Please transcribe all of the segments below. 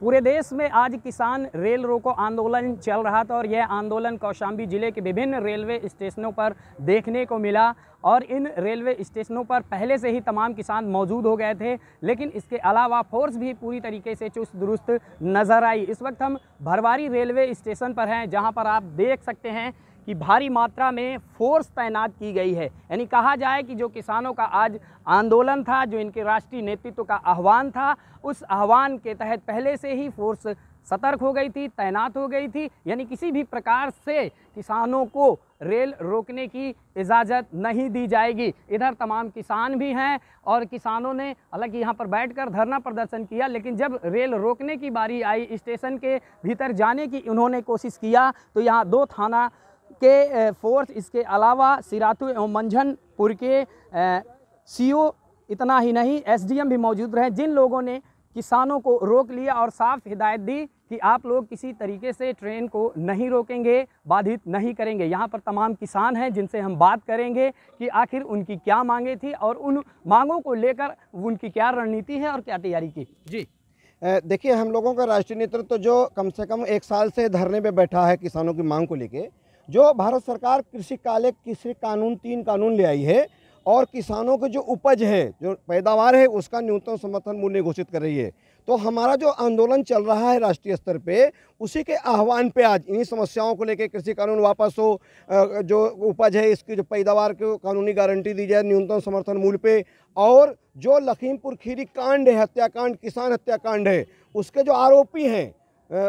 पूरे देश में आज किसान रेल रोको आंदोलन चल रहा था और यह आंदोलन कौशाम्बी जिले के विभिन्न रेलवे स्टेशनों पर देखने को मिला और इन रेलवे स्टेशनों पर पहले से ही तमाम किसान मौजूद हो गए थे लेकिन इसके अलावा फोर्स भी पूरी तरीके से चुस्त दुरुस्त नज़र आई इस वक्त हम भरवारी रेलवे स्टेशन पर हैं जहां पर आप देख सकते हैं कि भारी मात्रा में फोर्स तैनात की गई है यानी कहा जाए कि जो किसानों का आज आंदोलन था जो इनके राष्ट्रीय नेतृत्व का आह्वान था उस आह्वान के तहत पहले से ही फोर्स सतर्क हो गई थी तैनात हो गई थी यानी किसी भी प्रकार से किसानों को रेल रोकने की इजाज़त नहीं दी जाएगी इधर तमाम किसान भी हैं और किसानों ने हालांकि यहाँ पर बैठकर धरना प्रदर्शन किया लेकिन जब रेल रोकने की बारी आई स्टेशन के भीतर जाने की उन्होंने कोशिश किया तो यहाँ दो थाना के फोर्स इसके अलावा सिरातु एवं मंझनपुर के सीओ इतना ही नहीं एसडीएम भी मौजूद रहे जिन लोगों ने किसानों को रोक लिया और साफ हिदायत दी कि आप लोग किसी तरीके से ट्रेन को नहीं रोकेंगे बाधित नहीं करेंगे यहाँ पर तमाम किसान हैं जिनसे हम बात करेंगे कि आखिर उनकी क्या मांगे थी और उन मांगों को लेकर उनकी क्या रणनीति है और क्या तैयारी की जी देखिए हम लोगों का राष्ट्रीय नेतृत्व तो जो कम से कम एक साल से धरने पे बैठा है किसानों की मांग को लेके जो भारत सरकार कृषि काले कृषि कानून तीन कानून ले आई है और किसानों के जो उपज है जो पैदावार है उसका न्यूनतम समर्थन मूल्य घोषित कर रही है तो हमारा जो आंदोलन चल रहा है राष्ट्रीय स्तर पे उसी के आह्वान पे आज इन्हीं समस्याओं को लेकर कृषि कानून वापस हो जो उपज है इसकी जो पैदावार को कानूनी गारंटी दी जाए न्यूनतम समर्थन मूल्य पे और जो लखीमपुर खीरी कांड है हत्याकांड किसान हत्याकांड है उसके जो आरोपी हैं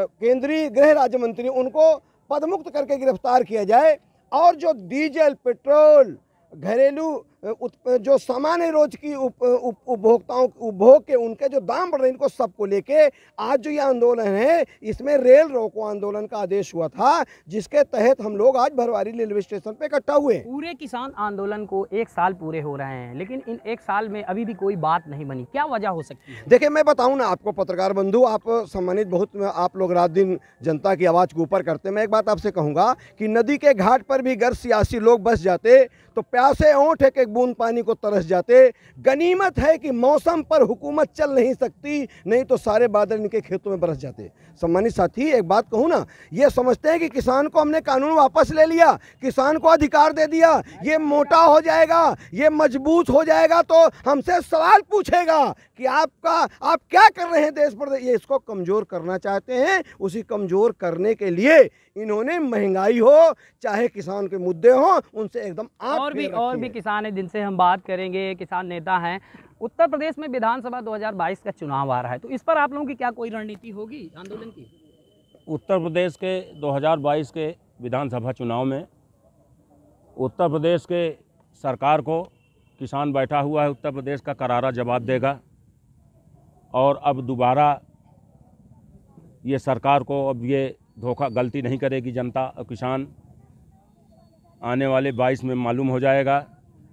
केंद्रीय गृह राज्य मंत्री उनको पदमुक्त करके गिरफ्तार किया जाए और जो डीजल पेट्रोल घरेलू जो सामान्य रोज की उपभोक्ताओं उपभोग के उनके जो दाम बढ़ रहे हैं इनको सबको लेके आज जो ये आंदोलन है इसमें रेल रोको आंदोलन का आदेश हुआ था जिसके तहत हम लोग आज भरवारी रेलवे स्टेशन पे इकट्ठा हुए पूरे किसान आंदोलन को एक साल पूरे हो रहे हैं लेकिन इन एक साल में अभी भी कोई बात नहीं बनी क्या वजह हो सकती देखिये देखिए मैं बताऊँ ना आपको पत्रकार बंधु आप सम्मानित बहुत आप लोग रात दिन जनता की आवाज़ को ऊपर करते मैं एक बात आपसे कहूँगा कि नदी के घाट पर भी गर सियासी लोग बस जाते तो प्यासे ओठ एक एक बूंद पानी को तरस जाते गनीमत है कि मौसम पर हुकूमत चल नहीं सकती नहीं तो सारे बादल इनके खेतों में बरस जाते सम्मानित साथी एक बात कहूँ ना ये समझते हैं कि किसान को हमने कानून वापस ले लिया किसान को अधिकार दे दिया ये मोटा हो जाएगा ये मजबूत हो जाएगा तो हमसे सवाल पूछेगा कि आपका आप क्या कर रहे हैं देश पर ये इसको कमज़ोर करना चाहते हैं उसी कमज़ोर करने के लिए इन्होंने महंगाई हो चाहे किसान के मुद्दे हो उनसे एकदम और भी और भी किसान है जिनसे हम बात करेंगे किसान नेता हैं उत्तर प्रदेश में विधानसभा 2022 का चुनाव आ रहा है तो इस पर आप लोगों की क्या कोई रणनीति होगी आंदोलन की उत्तर प्रदेश के 2022 के विधानसभा चुनाव में उत्तर प्रदेश के सरकार को किसान बैठा हुआ है उत्तर प्रदेश का करारा जवाब देगा और अब दोबारा ये सरकार को अब ये धोखा गलती नहीं करेगी जनता और किसान आने वाले 22 में मालूम हो जाएगा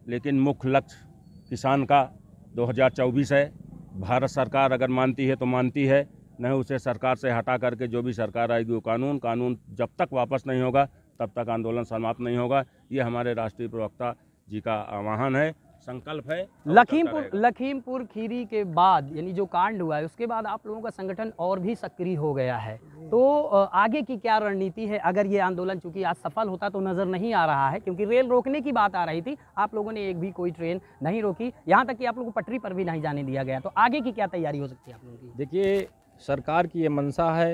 लेकिन मुख्य लक्ष्य किसान का 2024 है भारत सरकार अगर मानती है तो मानती है नहीं उसे सरकार से हटा करके जो भी सरकार आएगी वो कानून कानून जब तक वापस नहीं होगा तब तक आंदोलन समाप्त नहीं होगा ये हमारे राष्ट्रीय प्रवक्ता जी का आह्वान है संकल्प है लखीमपुर लखीमपुर खीरी के बाद यानी जो कांड हुआ है उसके बाद आप लोगों का संगठन और भी सक्रिय हो गया है तो आगे की क्या रणनीति है अगर ये आंदोलन चूंकि आज सफल होता तो नज़र नहीं आ रहा है क्योंकि रेल रोकने की बात आ रही थी आप लोगों ने एक भी कोई ट्रेन नहीं रोकी यहाँ तक कि आप लोगों को पटरी पर भी नहीं जाने दिया गया तो आगे की क्या तैयारी हो सकती है आप लोगों की देखिए सरकार की ये मंशा है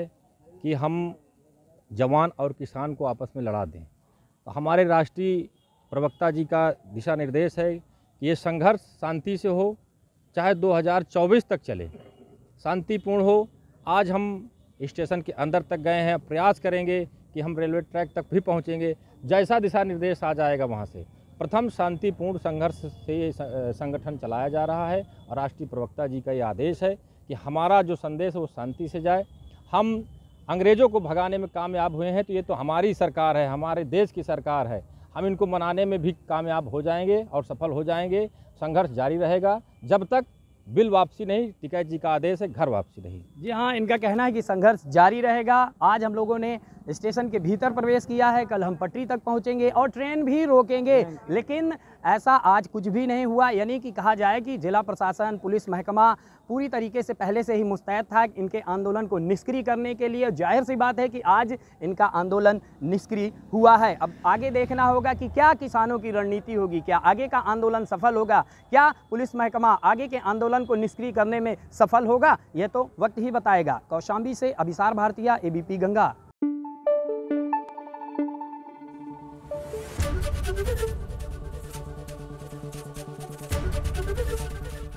कि हम जवान और किसान को आपस में लड़ा दें तो हमारे राष्ट्रीय प्रवक्ता जी का दिशा निर्देश है ये संघर्ष शांति से हो चाहे 2024 तक चले शांतिपूर्ण हो आज हम स्टेशन के अंदर तक गए हैं प्रयास करेंगे कि हम रेलवे ट्रैक तक भी पहुंचेंगे जैसा दिशा निर्देश आ जाएगा वहाँ से प्रथम शांतिपूर्ण संघर्ष से ये संगठन चलाया जा रहा है और राष्ट्रीय प्रवक्ता जी का ये आदेश है कि हमारा जो संदेश वो शांति से जाए हम अंग्रेज़ों को भगाने में कामयाब हुए हैं तो ये तो हमारी सरकार है हमारे देश की सरकार है हम इनको मनाने में भी कामयाब हो जाएंगे और सफल हो जाएंगे संघर्ष जारी रहेगा जब तक बिल वापसी नहीं टिकैत जी का आदेश है घर वापसी नहीं जी हाँ इनका कहना है कि संघर्ष जारी रहेगा आज हम लोगों ने स्टेशन के भीतर प्रवेश किया है कल हम पटरी तक पहुंचेंगे और ट्रेन भी रोकेंगे लेकिन ऐसा आज कुछ भी नहीं हुआ यानी कि कहा जाए कि जिला प्रशासन पुलिस महकमा पूरी तरीके से पहले से ही मुस्तैद था इनके आंदोलन को निष्क्रिय करने के लिए जाहिर सी बात है कि आज इनका आंदोलन निष्क्रिय हुआ है अब आगे देखना होगा कि क्या किसानों की रणनीति होगी क्या आगे का आंदोलन सफल होगा क्या पुलिस महकमा आगे के आंदोलन को निष्क्रिय करने में सफल होगा यह तो वक्त ही बताएगा कौशाम्बी से अभिसार भारतीय एबीपी गंगा